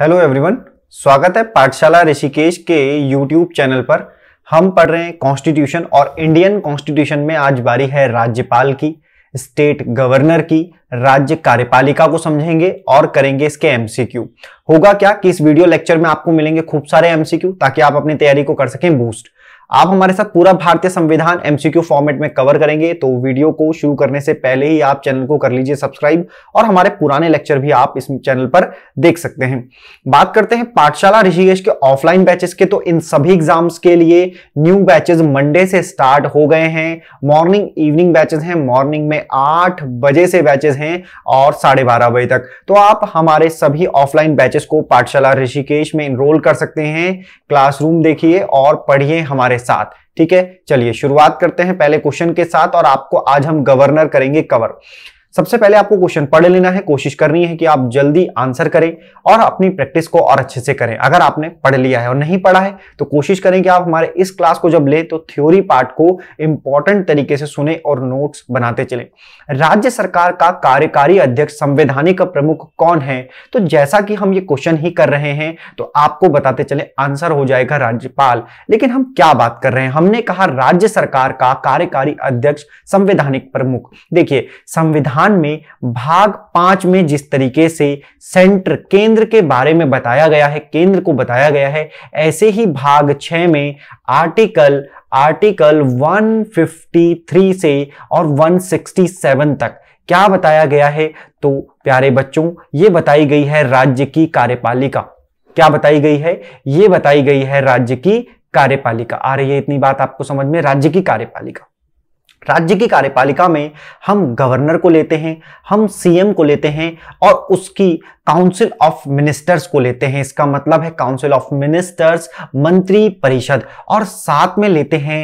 hello everyone स्वागत है पाठशाला ऋषिकेश के यूट्यूब चैनल पर हम पढ़ रहे हैं कॉन्स्टिट्यूशन और इंडियन कॉन्स्टिट्यूशन में आज बारी है राज्यपाल की स्टेट गवर्नर की राज्य कार्यपालिका को समझेंगे और करेंगे इसके एमसीक्यू होगा क्या कि इस वीडियो लेक्चर में आपको मिलेंगे खूब सारे एमसीक्यू ताकि आप अपनी तैयारी को कर सकें बूस्ट आप हमारे साथ पूरा भारतीय संविधान एमसीक्यू फॉर्मेट में कवर करेंगे तो वीडियो को शुरू करने से पहले ही आप चैनल को कर लीजिए सब्सक्राइब और हमारे पुराने लेक्चर भी आप इस चैनल पर देख सकते हैं बात करते हैं पाठशाला ऋषिकेश के ऑफलाइन बैचेस के तो इन सभी एग्जाम्स के लिए न्यू बैचेस मंडे से स्टार्ट हो गए हैं मॉर्निंग इवनिंग बैचेस हैं मॉर्निंग में आठ बजे से बैचेस हैं और साढ़े बारह बजे तक तो आप हमारे सभी ऑफलाइन बैचेस को पाठशाला ऋषिकेश में इनरोल कर सकते हैं क्लासरूम देखिए और पढ़िए हमारे हमारे साथ ठीक है चलिए शुरुआत करते हैं पहले क्वेश्चन के साथ और आपको आज हम गवर्नर करेंगे कवर सबसे पहले आपको क्वेश्चन पढ़ लेना है कोशिश करनी है कि आप जल्दी आंसर करें और अपनी प्रैक्टिस को और अच्छे से करें अगर आपने पढ़ लिया है और नहीं पढ़ा है तो कोशिश करें कि आप हमारे इस क्लास को जब लें तो थ्योरी पार्ट को इंपॉर्टेंट तरीके से सुने और नोट्स बनाते चलें राज्य सरकार का कार्यकारी अध्यक्ष संवैधानिक प्रमुख कौन है तो जैसा कि हम ये क्वेश्चन ही कर रहे हैं तो आपको बताते चले आंसर हो जाएगा राज्यपाल लेकिन हम क्या बात कर रहे हैं हमने कहा राज्य सरकार का कार्यकारी अध्यक्ष संवैधानिक प्रमुख देखिए संविधान व्याख्यान में भाग पांच में जिस तरीके से सेंटर केंद्र के बारे में बताया गया है केंद्र को बताया गया है ऐसे ही भाग छह में आर्टिकल आर्टिकल 153 से और 167 तक क्या बताया गया है तो प्यारे बच्चों ये बताई गई है राज्य की कार्यपालिका क्या बताई गई है ये बताई गई है राज्य की कार्यपालिका आ रही है इतनी बात आपको समझ में राज्य की कार्यपालिका राज्य की कार्यपालिका में हम गवर्नर को लेते हैं हम सीएम को लेते हैं और उसकी काउंसिल ऑफ मिनिस्टर्स को लेते हैं इसका मतलब है काउंसिल ऑफ मिनिस्टर्स मंत्री परिषद और साथ में लेते हैं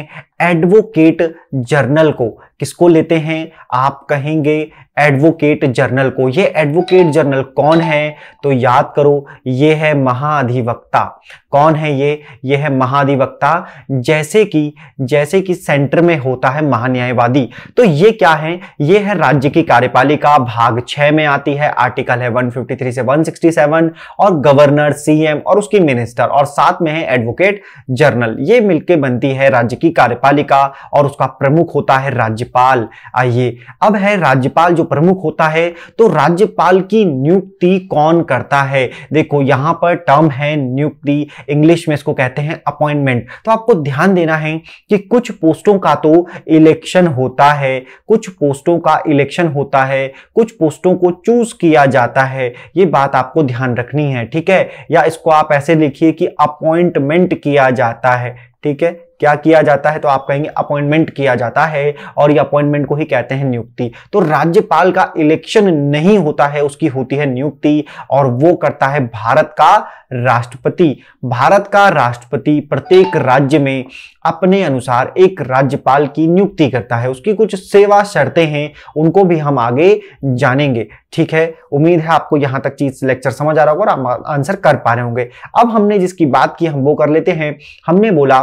एडवोकेट जर्नल को किसको लेते हैं आप कहेंगे एडवोकेट जनरल को ये एडवोकेट जनरल कौन है तो याद करो ये है महाधिवक्ता कौन है ये ये है महाधिवक्ता जैसे कि जैसे कि सेंटर में होता है महान्यायवादी तो ये क्या है ये है राज्य की कार्यपालिका भाग छः में आती है आर्टिकल है 153 से 167 और गवर्नर सीएम और उसकी मिनिस्टर और साथ में है एडवोकेट जनरल ये मिलकर बनती है राज्य की कार्यपालिका और उसका प्रमुख होता है राज्य राज्यपाल आइए अब है राज्यपाल जो प्रमुख होता है तो राज्यपाल की नियुक्ति कौन करता है देखो यहां पर टर्म है नियुक्ति इंग्लिश में इसको कहते हैं अपॉइंटमेंट तो आपको ध्यान देना है कि कुछ पोस्टों का तो इलेक्शन होता है कुछ पोस्टों का इलेक्शन होता है कुछ पोस्टों को चूज किया जाता है ये बात आपको ध्यान रखनी है ठीक है या इसको आप ऐसे लिखिए कि अपॉइंटमेंट किया जाता है ठीक है क्या किया जाता है तो आप कहेंगे अपॉइंटमेंट किया जाता है और ये अपॉइंटमेंट को ही कहते हैं नियुक्ति तो राज्यपाल का इलेक्शन नहीं होता है उसकी होती है नियुक्ति और वो करता है भारत का राष्ट्रपति भारत का राष्ट्रपति प्रत्येक राज्य में अपने अनुसार एक राज्यपाल की नियुक्ति करता है उसकी कुछ सेवा शर्तें हैं उनको भी हम आगे जानेंगे ठीक है उम्मीद है आपको यहां तक चीज लेक्चर समझ आ रहा होगा और आप आंसर कर पा रहे होंगे अब हमने जिसकी बात की हम वो कर लेते हैं हमने बोला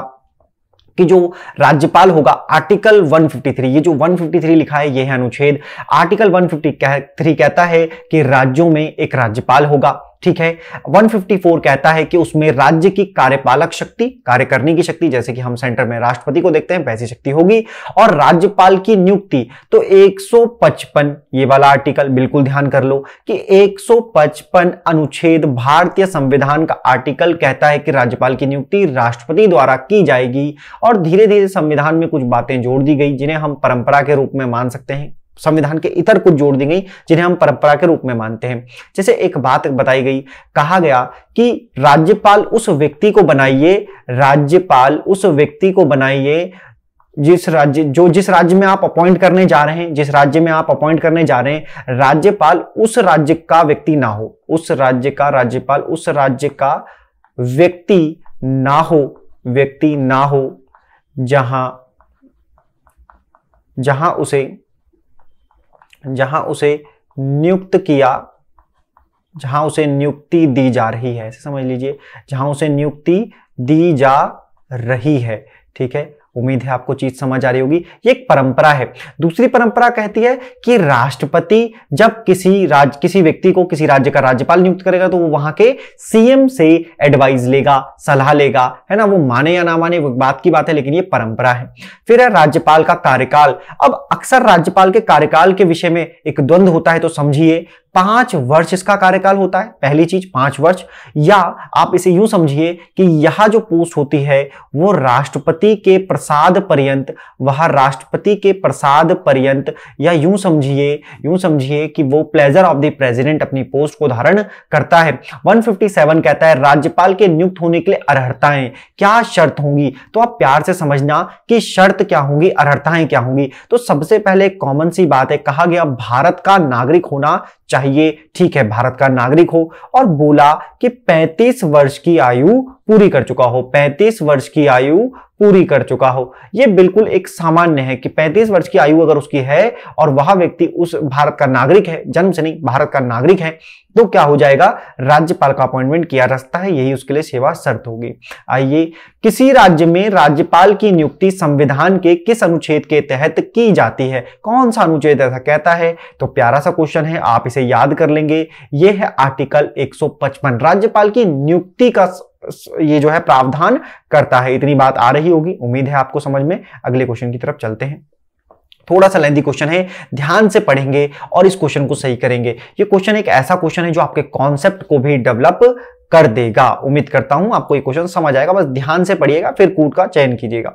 कि जो राज्यपाल होगा आर्टिकल 153 ये जो 153 लिखा है ये है अनुच्छेद आर्टिकल 153 कहता है कि राज्यों में एक राज्यपाल होगा ठीक है 154 कहता है कि उसमें राज्य की कार्यपालक शक्ति कार्य करने की शक्ति जैसे कि हम सेंटर में राष्ट्रपति को देखते हैं वैसी शक्ति होगी और राज्यपाल की नियुक्ति तो 155 ये वाला आर्टिकल बिल्कुल ध्यान कर लो कि 155 अनुच्छेद भारतीय संविधान का आर्टिकल कहता है कि राज्यपाल की नियुक्ति राष्ट्रपति द्वारा की जाएगी और धीरे धीरे संविधान में कुछ बातें जोड़ दी गई जिन्हें हम परंपरा के रूप में मान सकते हैं संविधान के इतर कुछ जोड़ दी गई जिन्हें हम परंपरा के रूप में मानते हैं जैसे एक बात बताई गई कहा गया कि राज्यपाल उस व्यक्ति को बनाइए राज्यपाल उस व्यक्ति को बनाइए जिस राज्य जो जिस राज्य में आप अपॉइंट करने जा रहे हैं जिस राज्य में आप अपॉइंट करने जा रहे हैं राज्यपाल उस राज्य का व्यक्ति ना हो उस राज्य का राज्यपाल उस राज्य का व्यक्ति ना हो व्यक्ति ना हो जहां जहां उसे जहां उसे नियुक्त किया जहां उसे नियुक्ति दी जा रही है समझ लीजिए जहां उसे नियुक्ति दी जा रही है ठीक है उम्मीद है आपको चीज समझ आ रही होगी ये एक परंपरा है दूसरी परंपरा कहती है कि राष्ट्रपति जब किसी राज्य किसी व्यक्ति को किसी राज्य का राज्यपाल नियुक्त करेगा तो वो वहां के सीएम से एडवाइस लेगा सलाह लेगा है ना वो माने या ना माने वो बात की बात है लेकिन ये परंपरा है फिर है राज्यपाल का कार्यकाल अब अक्सर राज्यपाल के कार्यकाल के विषय में एक द्वंद्व होता है तो समझिए पांच वर्ष इसका कार्यकाल होता है पहली चीज पांच वर्ष या आप इसे यूं समझिए कि यह जो पोस्ट होती है वो राष्ट्रपति के प्रसाद पर्यंत वह राष्ट्रपति के प्रसाद पर्यंत या यूं समझिए यूं समझिए कि वो प्लेजर ऑफ द प्रेसिडेंट अपनी पोस्ट को धारण करता है 157 कहता है राज्यपाल के नियुक्त होने के लिए अर्हताएं क्या शर्त होंगी तो आप प्यार से समझना कि शर्त क्या होंगी अर्हताएं क्या होंगी तो सबसे पहले कॉमन सी बात है कहा गया भारत का नागरिक होना चाहिए चाहिए ठीक है भारत का नागरिक हो और बोला कि 35 वर्ष की आयु पूरी कर चुका हो 35 वर्ष की आयु पूरी कर चुका हो यह बिल्कुल एक सामान्य है कि 35 वर्ष की आयु अगर उसकी है और वह व्यक्ति उस भारत का नागरिक है जन्म से नहीं भारत का नागरिक है तो क्या हो जाएगा राज्यपाल का अपॉइंटमेंट किया जा सकता है यही उसके लिए सेवा शर्त होगी आइए किसी राज्य में राज्यपाल की नियुक्ति संविधान के किस अनुच्छेद के तहत की जाती है कौन सा अनुच्छेद ऐसा कहता है तो प्यारा सा क्वेश्चन है आप इसे याद कर लेंगे यह है आर्टिकल 155 राज्यपाल की नियुक्ति का ये जो है प्रावधान करता है इतनी बात आ रही होगी उम्मीद है आपको समझ में अगले क्वेश्चन की तरफ चलते हैं थोड़ा सा लेंदी क्वेश्चन है ध्यान से पढ़ेंगे और इस क्वेश्चन को सही करेंगे ये क्वेश्चन एक ऐसा क्वेश्चन है जो आपके कॉन्सेप्ट को भी डेवलप कर देगा उम्मीद करता हूं आपको ये क्वेश्चन समझ आएगा बस ध्यान से पढ़िएगा फिर कूट का चयन कीजिएगा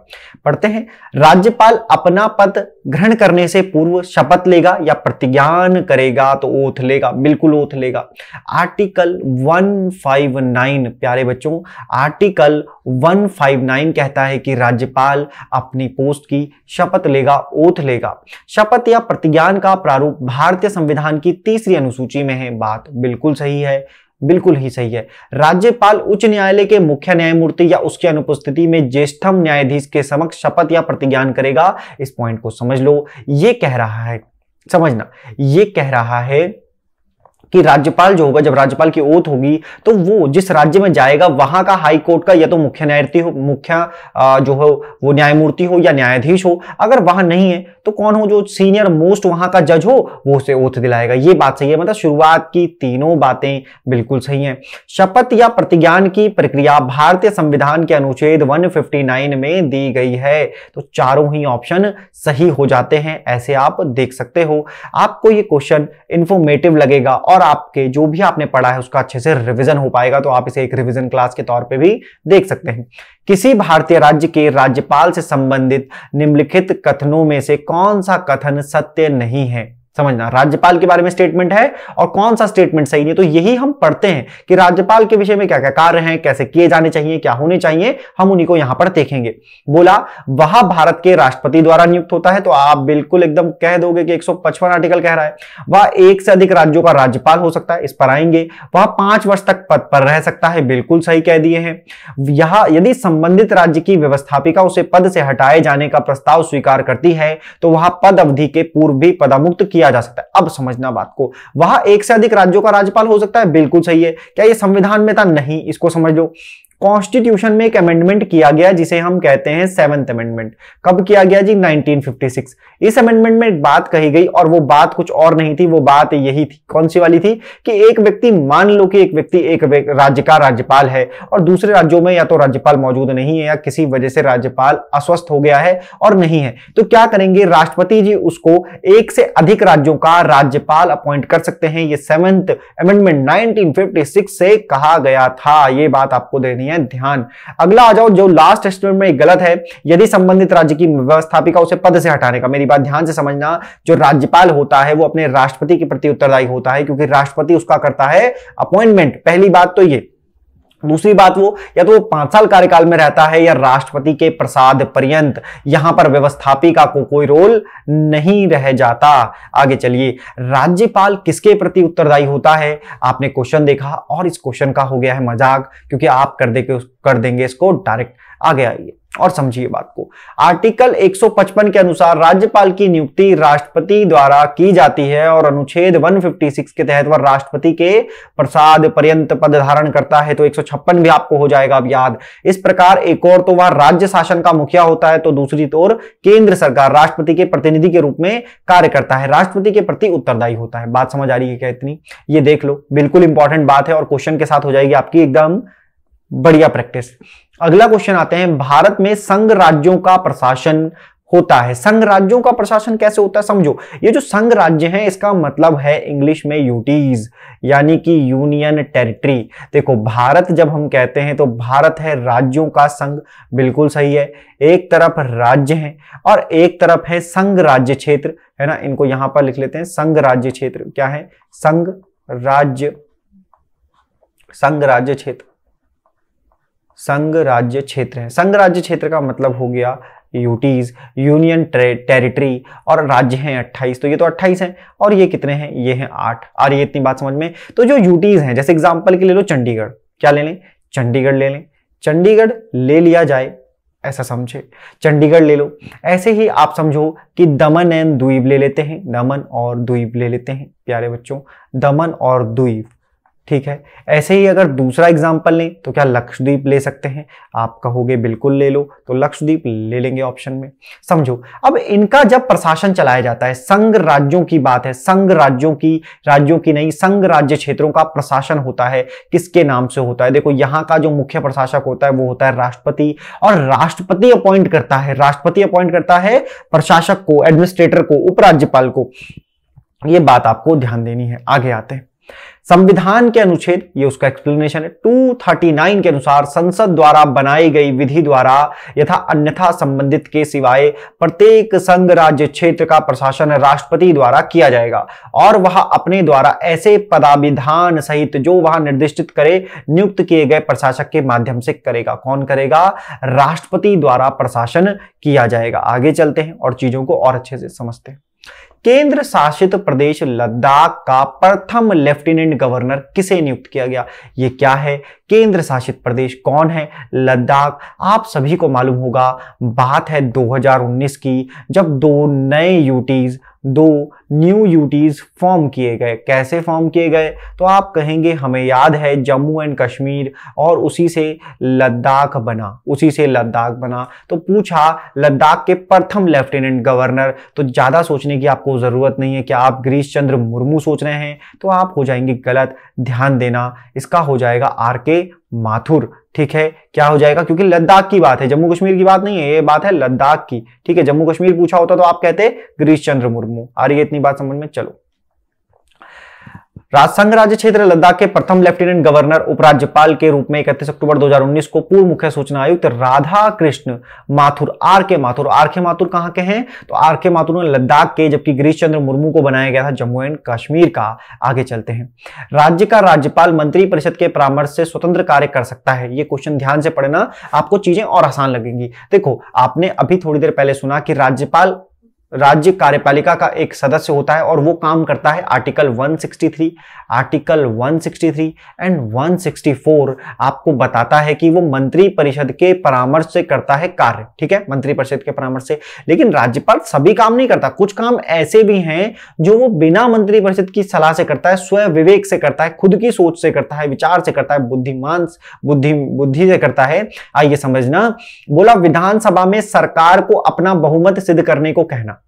पढ़ते हैं राज्यपाल अपना पद ग्रहण करने से पूर्व शपथ लेगा या प्रतिज्ञान करेगा तो ओथ लेगा बिल्कुल ओथ लेगा आर्टिकल 159 प्यारे बच्चों आर्टिकल 159 कहता है कि राज्यपाल अपनी पोस्ट की शपथ लेगा ओथ लेगा शपथ या प्रतिज्ञान का प्रारूप भारतीय संविधान की तीसरी अनुसूची में है बात बिल्कुल सही है बिल्कुल ही सही है राज्यपाल उच्च न्यायालय के मुख्य न्यायमूर्ति या उसकी अनुपस्थिति में ज्येष्ठम न्यायाधीश के समक्ष शपथ या प्रतिज्ञान करेगा इस पॉइंट को समझ लो ये कह रहा है समझना ये कह रहा है कि राज्यपाल जो होगा जब राज्यपाल की ओत होगी तो वो जिस राज्य में जाएगा वहां का हाई कोर्ट का या तो मुख्य न्यायाधीश हो मुख्य जो हो वो न्यायमूर्ति हो या न्यायाधीश हो अगर वहां नहीं है तो कौन हो जो सीनियर मोस्ट वहां का जज हो वो उसे ओथ दिलाएगा ये बात सही है मतलब शुरुआत की तीनों बातें बिल्कुल सही है शपथ या प्रतिज्ञान की प्रक्रिया भारतीय संविधान के अनुच्छेद 159 में दी गई है तो चारों ही ऑप्शन सही हो जाते हैं ऐसे आप देख सकते हो आपको ये क्वेश्चन इन्फॉर्मेटिव लगेगा और आपके जो भी आपने पढ़ा है उसका अच्छे से रिविजन हो पाएगा तो आप इसे एक रिविजन क्लास के तौर पर भी देख सकते हैं किसी भारतीय राज्य के राज्यपाल से संबंधित निम्नलिखित कथनों में से कौन सा कथन सत्य नहीं है समझना राज्यपाल के बारे में स्टेटमेंट है और कौन सा स्टेटमेंट सही नहीं तो यही हम पढ़ते हैं कि राज्यपाल के विषय में क्या क्या कार्य हैं कैसे किए जाने चाहिए क्या होने चाहिए हम उन्हीं को यहां पर देखेंगे बोला वह भारत के राष्ट्रपति द्वारा नियुक्त होता है तो आप बिल्कुल एकदम कह दोगे कि एक आर्टिकल कह रहा है वह एक से अधिक राज्यों का राज्यपाल हो सकता है इस पर आएंगे वह पांच वर्ष तक पद पर रह सकता है बिल्कुल सही कह दिए हैं यह यदि संबंधित राज्य की व्यवस्थापिका उसे पद से हटाए जाने का प्रस्ताव स्वीकार करती है तो वह पद अवधि के पूर्व भी पदामुक्त किया किया जा सकता है अब समझना बात को वहां एक से अधिक राज्यों का राज्यपाल हो सकता है बिल्कुल सही है क्या ये संविधान में था नहीं इसको समझ लो कॉन्स्टिट्यूशन में एक अमेंडमेंट किया गया जिसे हम कहते हैं सेवंथ अमेंडमेंट कब किया गया जी 1956 इस अमेंडमेंट में एक बात कही गई और वो बात कुछ और नहीं थी वो बात यही थी कौन सी वाली थी कि एक व्यक्ति मान लो कि एक व्यक्ति एक राज्य का राज्यपाल है और दूसरे राज्यों में या तो राज्यपाल मौजूद नहीं है या किसी वजह से राज्यपाल अस्वस्थ हो गया है और नहीं है तो क्या करेंगे राष्ट्रपति जी उसको एक से अधिक राज्यों का राज्यपाल अपॉइंट कर सकते हैं ये सेवंथ अमेंडमेंट नाइनटीन से कहा गया था ये बात आपको देनी है है ध्यान अगला आ जाओ जो लास्ट स्टेटमेंट में गलत है यदि संबंधित राज्य की व्यवस्थापिका उसे पद से हटाने का मेरी बात ध्यान से समझना जो राज्यपाल होता है वो अपने राष्ट्रपति के प्रति उत्तरदायी होता है क्योंकि राष्ट्रपति उसका करता है अपॉइंटमेंट पहली बात तो ये दूसरी बात वो या तो वो पांच साल कार्यकाल में रहता है या राष्ट्रपति के प्रसाद पर्यंत यहां पर व्यवस्थापिका को कोई रोल नहीं रह जाता आगे चलिए राज्यपाल किसके प्रति उत्तरदायी होता है आपने क्वेश्चन देखा और इस क्वेश्चन का हो गया है मजाक क्योंकि आप कर दे कर देंगे इसको डायरेक्ट आगे आइए और समझिए बात को आर्टिकल 155 के अनुसार राज्यपाल की नियुक्ति राष्ट्रपति द्वारा की जाती है और अनुच्छेद 156 के तहत वह राष्ट्रपति के प्रसाद पर्यंत पद धारण करता है तो 156 भी आपको हो जाएगा अब याद इस प्रकार एक और तो वह राज्य शासन का मुखिया होता है तो दूसरी तौर तो केंद्र सरकार राष्ट्रपति के प्रतिनिधि के रूप में कार्य करता है राष्ट्रपति के प्रति उत्तरदायी होता है बात समझ आ रही है क्या इतनी ये देख लो बिल्कुल इंपॉर्टेंट बात है और क्वेश्चन के साथ हो जाएगी आपकी एकदम बढ़िया प्रैक्टिस अगला क्वेश्चन आते हैं भारत में संघ राज्यों का प्रशासन होता है संघ राज्यों का प्रशासन कैसे होता है समझो ये जो संघ राज्य हैं इसका मतलब है इंग्लिश में यूटीज यानी कि यूनियन टेरिटरी देखो भारत जब हम कहते हैं तो भारत है राज्यों का संघ बिल्कुल सही है एक तरफ राज्य हैं और एक तरफ है संघ राज्य क्षेत्र है ना इनको यहां पर लिख लेते हैं संघ राज्य क्षेत्र क्या है संघ राज्य संघ राज्य क्षेत्र संघ राज्य क्षेत्र है संघ राज्य क्षेत्र का मतलब हो गया यूटीज यूनियन टेरिटरी और राज्य हैं 28 तो ये तो 28 हैं और ये कितने हैं ये हैं आठ आ रही है इतनी बात समझ में तो जो यूटीज हैं जैसे एग्जाम्पल के ले लो चंडीगढ़ क्या ले लें चंडीगढ़ ले लें चंडीगढ़ ले लिया जाए ऐसा समझे चंडीगढ़ ले लो ऐसे ही आप समझो कि दमन एंड द्वीप ले लेते हैं दमन और द्वीप ले लेते हैं प्यारे बच्चों दमन और द्वीप ठीक है ऐसे ही अगर दूसरा एग्जाम्पल लें तो क्या लक्षद्वीप ले सकते हैं आप कहोगे बिल्कुल ले लो तो लक्षद्वीप ले लेंगे ऑप्शन में समझो अब इनका जब प्रशासन चलाया जाता है संघ राज्यों की बात है संघ राज्यों की राज्यों की नहीं संघ राज्य क्षेत्रों का प्रशासन होता है किसके नाम से होता है देखो यहाँ का जो मुख्य प्रशासक होता है वो होता है राष्ट्रपति और राष्ट्रपति अपॉइंट करता है राष्ट्रपति अपॉइंट करता है प्रशासक को एडमिनिस्ट्रेटर को उपराज्यपाल को ये बात आपको ध्यान देनी है आगे आते हैं संविधान के अनुच्छेद ये उसका एक्सप्लेनेशन है 239 के अनुसार संसद द्वारा बनाई गई विधि द्वारा यथा अन्यथा संबंधित के सिवाय प्रत्येक संघ राज्य क्षेत्र का प्रशासन राष्ट्रपति द्वारा किया जाएगा और वह अपने द्वारा ऐसे पदाविधान सहित जो वह निर्दिष्टित करे नियुक्त किए गए प्रशासक के माध्यम से करेगा कौन करेगा राष्ट्रपति द्वारा प्रशासन किया जाएगा आगे चलते हैं और चीजों को और अच्छे से समझते हैं केंद्र शासित प्रदेश लद्दाख का प्रथम लेफ्टिनेंट गवर्नर किसे नियुक्त किया गया ये क्या है केंद्र शासित प्रदेश कौन है लद्दाख आप सभी को मालूम होगा बात है 2019 की जब दो नए यूटीज दो न्यू यूटीज फॉर्म किए गए कैसे फॉर्म किए गए तो आप कहेंगे हमें याद है जम्मू एंड कश्मीर और उसी से लद्दाख बना उसी से लद्दाख बना तो पूछा लद्दाख के प्रथम लेफ्टिनेंट गवर्नर तो ज़्यादा सोचने की आपको ज़रूरत नहीं है क्या आप गिरीश चंद्र मुर्मू सोच रहे हैं तो आप हो जाएंगे गलत ध्यान देना इसका हो जाएगा आर के माथुर ठीक है क्या हो जाएगा क्योंकि लद्दाख की बात है जम्मू कश्मीर की बात नहीं है ये बात है लद्दाख की ठीक है जम्मू कश्मीर पूछा होता तो आप कहते गिरीश चंद्र मुर्मू आ रही है इतनी बात समझ में चलो राजसंघ राज्य क्षेत्र लद्दाख के प्रथम लेफ्टिनेंट गवर्नर उपराज्यपाल के रूप में इकतीस अक्टूबर 2019 को पूर्व मुख्य सूचना आयुक्त राधा कृष्ण माथुर आर के माथुर आर के माथुर कहाँ के हैं तो आर के माथुर ने लद्दाख के जबकि गिरीश चंद्र मुर्मू को बनाया गया था जम्मू एंड कश्मीर का आगे चलते हैं राज्य का राज्यपाल मंत्री परिषद के परामर्श से स्वतंत्र कार्य कर सकता है ये क्वेश्चन ध्यान से पढ़ना आपको चीजें और आसान लगेंगी देखो आपने अभी थोड़ी देर पहले सुना कि राज्यपाल राज्य कार्यपालिका का एक सदस्य होता है और वो काम करता है आर्टिकल 163, आर्टिकल 163 एंड 164 आपको बताता है कि वो मंत्री परिषद के परामर्श से करता है कार्य ठीक है मंत्री परिषद के परामर्श से लेकिन राज्यपाल सभी काम नहीं करता कुछ काम ऐसे भी हैं जो वो बिना मंत्री परिषद की सलाह से करता है स्वयं विवेक से करता है खुद की सोच से करता है विचार से करता है बुद्धिमान बुद्धि बुद्धि से करता है आइए समझना बोला विधानसभा में सरकार को अपना बहुमत सिद्ध करने को कहना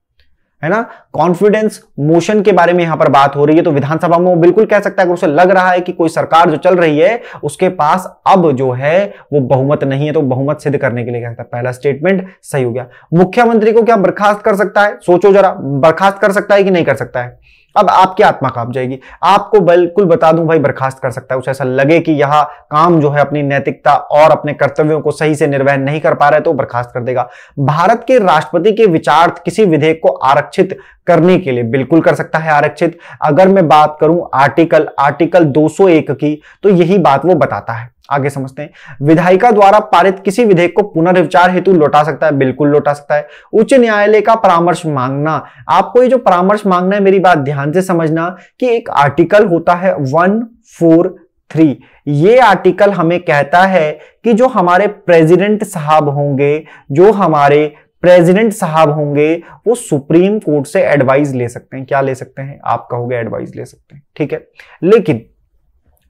है ना कॉन्फिडेंस मोशन के बारे में यहां पर बात हो रही है तो विधानसभा में वो बिल्कुल कह सकता है उसे लग रहा है कि कोई सरकार जो चल रही है उसके पास अब जो है वो बहुमत नहीं है तो बहुमत सिद्ध करने के लिए क्या पहला स्टेटमेंट सही हो गया मुख्यमंत्री को क्या बर्खास्त कर सकता है सोचो जरा बर्खास्त कर सकता है कि नहीं कर सकता है अब आपकी आत्मा कांप जाएगी आपको बिल्कुल बता दूं भाई बर्खास्त कर सकता है उसे ऐसा लगे कि यह काम जो है अपनी नैतिकता और अपने कर्तव्यों को सही से निर्वहन नहीं कर पा रहे तो बर्खास्त कर देगा भारत के राष्ट्रपति के विचार किसी विधेयक को आरक्षित करने के लिए बिल्कुल कर सकता है आरक्षित अगर मैं बात करूं आर्टिकल आर्टिकल 201 की तो यही बात वो बताता है आगे समझते हैं विधायिका द्वारा पारित किसी विधेयक को पुनर्विचार हेतु लौटा सकता है बिल्कुल लौटा सकता है उच्च न्यायालय का परामर्श मांगना आपको ये जो परामर्श मांगना है मेरी बात ध्यान से समझना कि एक आर्टिकल होता है वन फोर थ्री ये आर्टिकल हमें कहता है कि जो हमारे प्रेसिडेंट साहब होंगे जो हमारे प्रेसिडेंट साहब होंगे वो सुप्रीम कोर्ट से एडवाइस ले सकते हैं क्या ले सकते हैं आप कहोगे एडवाइस ले सकते हैं ठीक है लेकिन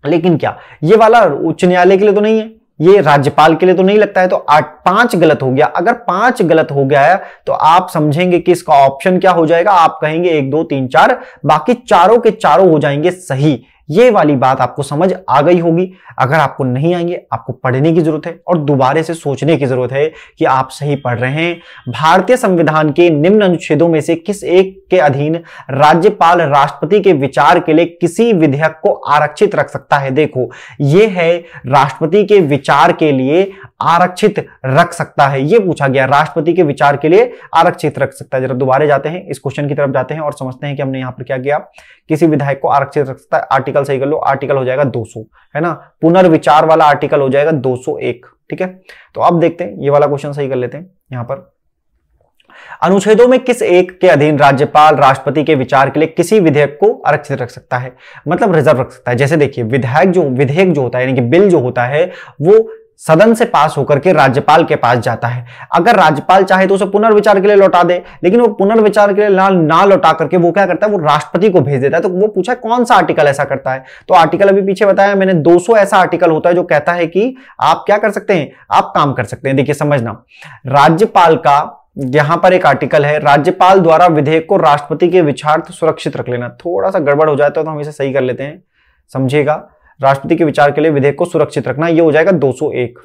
लेकिन क्या ये वाला उच्च न्यायालय के लिए तो नहीं है ये राज्यपाल के लिए तो नहीं लगता है तो आठ पांच गलत हो गया अगर पांच गलत हो गया है तो आप समझेंगे कि इसका ऑप्शन क्या हो जाएगा आप कहेंगे एक दो तीन चार बाकी चारों के चारों हो जाएंगे सही ये वाली बात आपको समझ आ गई होगी अगर आपको नहीं आएंगे आपको पढ़ने की जरूरत है और दोबारे से सोचने की जरूरत है कि आप सही पढ़ रहे हैं भारतीय संविधान के निम्न अनुच्छेदों में से किस एक के अधीन राज्यपाल राष्ट्रपति के विचार के लिए किसी विधेयक को आरक्षित रख सकता है देखो ये है राष्ट्रपति के विचार के लिए आरक्षित रख सकता है यह पूछा गया राष्ट्रपति के विचार के लिए आरक्षित रख सकता है जरा दोबारे जाते हैं इस क्वेश्चन की तरफ जाते हैं और समझते हैं कि हमने यहां पर क्या किया किसी विधायक को आरक्षित रख सकता है आर्टिकल सही कर लो आर्टिकल हो जाएगा दो है ना पुनर्विचार वाला आर्टिकल हो जाएगा दो ठीक है तो अब देखते हैं ये वाला क्वेश्चन सही कर लेते हैं यहाँ पर अनुच्छेदों में किस एक के अधीन राज्यपाल राष्ट्रपति के विचार के लिए किसी विधेयक को आरक्षित रख सकता है मतलब रिजर्व रख सकता है जैसे देखिए विधायक जो विधेयक जो होता है यानी कि बिल जो होता है वो सदन से पास होकर के राज्यपाल के पास जाता है अगर राज्यपाल चाहे तो उसे पुनर्विचार के लिए लौटा दे लेकिन वो पुनर्विचार के लिए ना ना लौटा करके वो क्या करता है वो राष्ट्रपति को भेज देता है तो वो पूछा कौन सा आर्टिकल ऐसा करता है तो आर्टिकल अभी पीछे बताया मैंने 200 ऐसा आर्टिकल होता है जो कहता है कि आप क्या कर सकते हैं आप काम कर सकते हैं देखिए समझना राज्यपाल का यहां पर एक आर्टिकल है राज्यपाल द्वारा विधेयक को राष्ट्रपति के विचार सुरक्षित रख लेना थोड़ा सा गड़बड़ हो जाता है तो हम इसे सही कर लेते हैं समझिएगा राष्ट्रपति के विचार के लिए विधेयक को सुरक्षित रखना यह हो जाएगा 201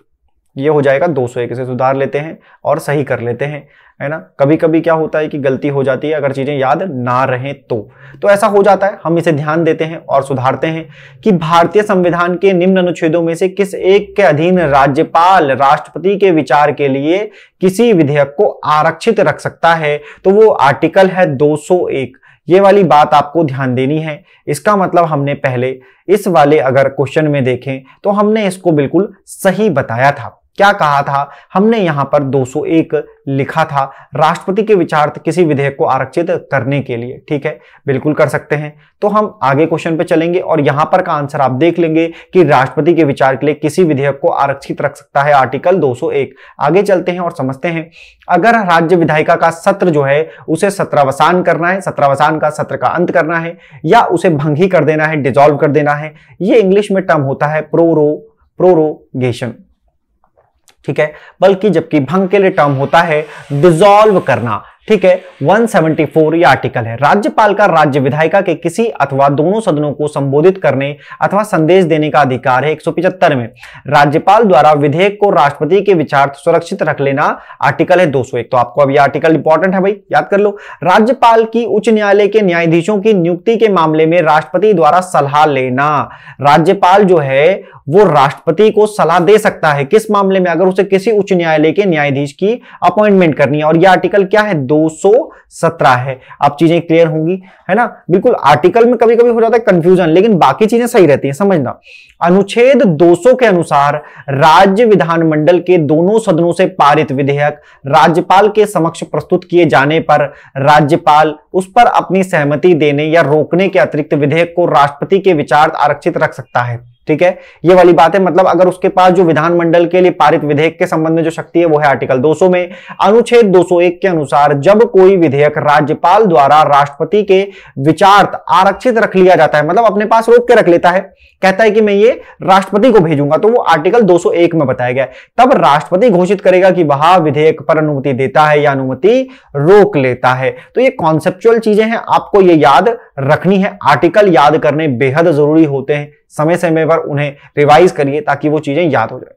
ये हो जाएगा 201 इसे सुधार लेते हैं और सही कर लेते हैं है ना कभी कभी क्या होता है कि गलती हो जाती है अगर चीज़ें याद ना रहें तो तो ऐसा हो जाता है हम इसे ध्यान देते हैं और सुधारते हैं कि भारतीय संविधान के निम्न अनुच्छेदों में से किस एक के अधीन राज्यपाल राष्ट्रपति के विचार के लिए किसी विधेयक को आरक्षित रख सकता है तो वो आर्टिकल है दो ये वाली बात आपको ध्यान देनी है इसका मतलब हमने पहले इस वाले अगर क्वेश्चन में देखें तो हमने इसको बिल्कुल सही बताया था क्या कहा था हमने यहां पर 201 लिखा था राष्ट्रपति के विचार किसी विधेयक को आरक्षित करने के लिए ठीक है बिल्कुल कर सकते हैं तो हम आगे क्वेश्चन पे चलेंगे और यहां पर का आंसर आप देख लेंगे कि राष्ट्रपति के विचार के लिए किसी विधेयक को आरक्षित रख सकता है आर्टिकल 201 आगे चलते हैं और समझते हैं अगर राज्य विधायिका का सत्र जो है उसे सत्रावसान करना है सत्रावसान का सत्र का अंत करना है या उसे भंगी कर देना है डिजोल्व कर देना है ये इंग्लिश में टर्म होता है प्रोरो प्रोरोगेशन ठीक है बल्कि जबकि भंग के लिए टर्म होता है डिजोल्व करना ठीक है 174 ये आर्टिकल है राज्यपाल का राज्य विधायिका के किसी अथवा दोनों सदनों को संबोधित करने अथवा संदेश देने का अधिकार है एक में राज्यपाल द्वारा विधेयक को राष्ट्रपति के विचार सुरक्षित रख लेना आर्टिकल है 201 तो आपको अब ये आर्टिकल इंपॉर्टेंट है भाई याद कर लो राज्यपाल की उच्च न्यायालय के न्यायाधीशों की नियुक्ति के मामले में राष्ट्रपति द्वारा सलाह लेना राज्यपाल जो है वो राष्ट्रपति को सलाह दे सकता है किस मामले में अगर उसे किसी उच्च न्यायालय के न्यायाधीश की अपॉइंटमेंट करनी है और यह आर्टिकल क्या है 217 है अब चीजें क्लियर होंगी है ना बिल्कुल आर्टिकल में कभी कभी हो जाता है कंफ्यूजन लेकिन बाकी चीजें सही रहती है समझना अनुच्छेद 200 के अनुसार राज्य विधानमंडल के दोनों सदनों से पारित विधेयक राज्यपाल के समक्ष प्रस्तुत किए जाने पर राज्यपाल उस पर अपनी सहमति देने या रोकने के अतिरिक्त विधेयक को राष्ट्रपति के विचार आरक्षित रख सकता है ठीक है ये वाली बात है मतलब अगर उसके पास जो विधानमंडल के लिए पारित विधेयक के संबंध में जो शक्ति है वो है आर्टिकल 200 में अनुच्छेद 201 के अनुसार जब कोई विधेयक राज्यपाल द्वारा राष्ट्रपति के विचार आरक्षित रख लिया जाता है मतलब अपने पास रोक के रख लेता है कहता है कि मैं ये राष्ट्रपति को भेजूंगा तो वो आर्टिकल 201 में बताया गया तब राष्ट्रपति घोषित करेगा कि वह विधेयक पर अनुमति देता है या अनुमति रोक लेता है तो ये कॉन्सेप्चुअल चीजें हैं आपको ये याद रखनी है आर्टिकल याद करने बेहद जरूरी होते हैं समय समय पर उन्हें रिवाइज करिए ताकि वो चीजें याद हो जाए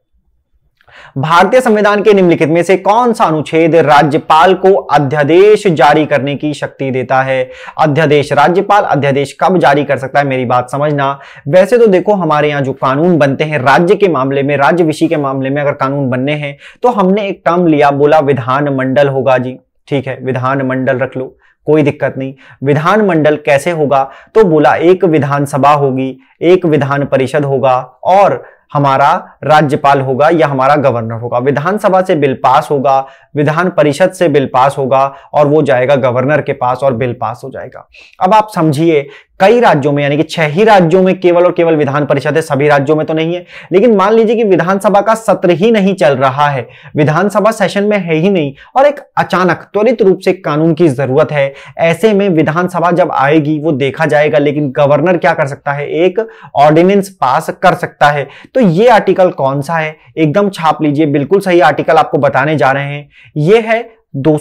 भारतीय संविधान के निम्नलिखित में से कौन सा अनुच्छेद राज्यपाल को अध्यादेश जारी करने की शक्ति देता है अध्यादेश राज्यपाल अध्यादेश कब जारी कर सकता है मेरी बात समझना वैसे तो देखो हमारे यहाँ जो कानून बनते हैं राज्य के मामले में राज्य विषय के मामले में अगर कानून बनने हैं तो हमने एक टर्म लिया बोला विधान मंडल होगा जी ठीक है विधान मंडल रख लो कोई दिक्कत नहीं विधानमंडल कैसे होगा तो बोला एक विधानसभा होगी एक विधान परिषद होगा और हमारा राज्यपाल होगा या हमारा गवर्नर होगा विधानसभा से बिल पास होगा विधान परिषद से बिल पास होगा और वो जाएगा गवर्नर के पास और बिल पास हो जाएगा अब आप समझिए कई राज्यों में यानी कि छह ही राज्यों में केवल और केवल विधान परिषद है सभी राज्यों में तो नहीं है लेकिन मान लीजिए कि विधानसभा का सत्र ही नहीं चल रहा है विधानसभा सेशन में है ही नहीं और एक अचानक त्वरित रूप से कानून की जरूरत है ऐसे में विधानसभा जब आएगी वो देखा जाएगा लेकिन गवर्नर क्या कर सकता है एक ऑर्डिनेंस पास कर सकता है तो ये आर्टिकल कौन सा है एकदम छाप लीजिए बिल्कुल सही आर्टिकल आपको बताने जा रहे हैं ये है दो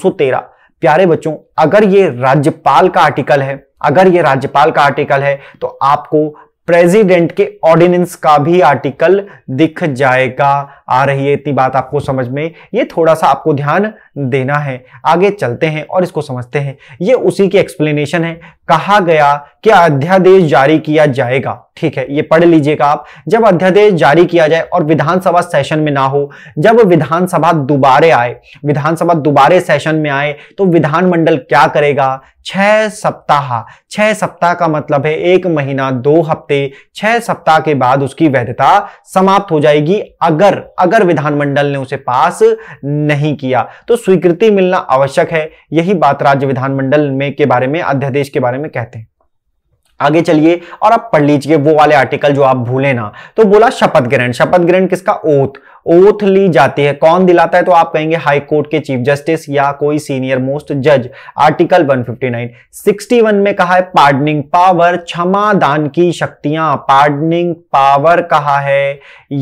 प्यारे बच्चों अगर ये राज्यपाल का आर्टिकल है अगर ये राज्यपाल का आर्टिकल है तो आपको प्रेसिडेंट के ऑर्डिनेंस का भी आर्टिकल दिख जाएगा आ रही है इतनी बात आपको समझ में ये थोड़ा सा आपको ध्यान देना है आगे चलते हैं और इसको समझते हैं ये उसी की एक्सप्लेनेशन है कहा गया कि अध्यादेश जारी किया जाएगा ठीक है ये पढ़ लीजिएगा आप जब अध्यादेश जारी किया जाए और विधानसभा सेशन में ना हो जब विधानसभा दोबारे आए विधानसभा दोबारे सेशन में आए तो विधानमंडल क्या करेगा छह सप्ताह छह सप्ताह का मतलब है एक महीना दो हफ्ते छह सप्ताह के बाद उसकी वैधता समाप्त हो जाएगी अगर अगर विधानमंडल ने उसे पास नहीं किया तो स्वीकृति मिलना आवश्यक है यही बात राज्य विधानमंडल में के बारे में अध्यादेश के बारे में कहते हैं आगे चलिए और आप पढ़ लीजिए वो वाले आर्टिकल जो आप भूले ना तो बोला शपथ ग्रहण शपथ ग्रहण किसका ओथ ओथ ली जाती है कौन दिलाता है तो आप कहेंगे हाई कोर्ट के चीफ जस्टिस या कोई सीनियर मोस्ट जज आर्टिकल 159 61 में कहा है पार्डनिंग पावर क्षमा दान की शक्तियां पार्डनिंग पावर कहा है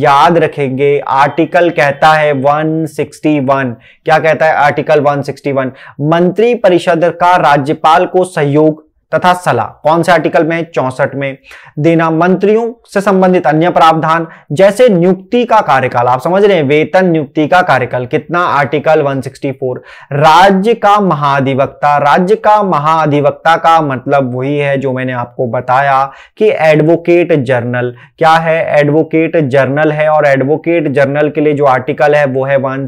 याद रखेंगे आर्टिकल कहता है 161 क्या कहता है आर्टिकल 161 मंत्री परिषद का राज्यपाल को सहयोग तथा सलाह कौन से आर्टिकल में चौसठ में देना मंत्रियों से संबंधित अन्य प्रावधान जैसे नियुक्ति का कार्यकाल आप समझ रहे हैं वेतन नियुक्ति का कार्यकाल कितना आर्टिकल 164 राज्य का महाधिवक्ता राज्य का महाधिवक्ता का मतलब वही है जो मैंने आपको बताया कि एडवोकेट जर्नल क्या है एडवोकेट जर्नल है और एडवोकेट जर्नल के लिए जो आर्टिकल है वो है वन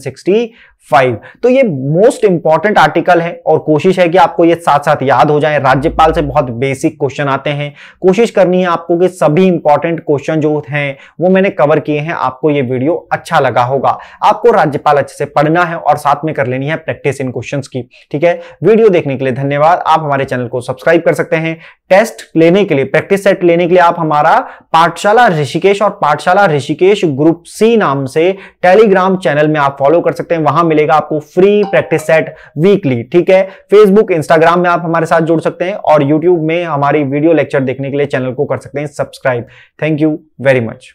फाइव तो ये मोस्ट इंपॉर्टेंट आर्टिकल है और कोशिश है कि आपको ये साथ साथ याद हो जाए राज्यपाल से बहुत बेसिक क्वेश्चन आते हैं कोशिश करनी है आपको कि सभी इंपॉर्टेंट क्वेश्चन जो हैं वो मैंने कवर किए हैं आपको ये वीडियो अच्छा लगा होगा आपको राज्यपाल अच्छे से पढ़ना है और साथ में कर लेनी है प्रैक्टिस इन क्वेश्चन की ठीक है वीडियो देखने के लिए धन्यवाद आप हमारे चैनल को सब्सक्राइब कर सकते हैं टेस्ट लेने के लिए प्रैक्टिस सेट लेने के लिए आप हमारा पाठशाला ऋषिकेश और पाठशाला ऋषिकेश ग्रुप सी नाम से टेलीग्राम चैनल में आप फॉलो कर सकते हैं वहां मिलेगा आपको फ्री प्रैक्टिस सेट वीकली ठीक है फेसबुक इंस्टाग्राम में आप हमारे साथ जुड़ सकते हैं और यूट्यूब में हमारी वीडियो लेक्चर देखने के लिए चैनल को कर सकते हैं subscribe thank you very much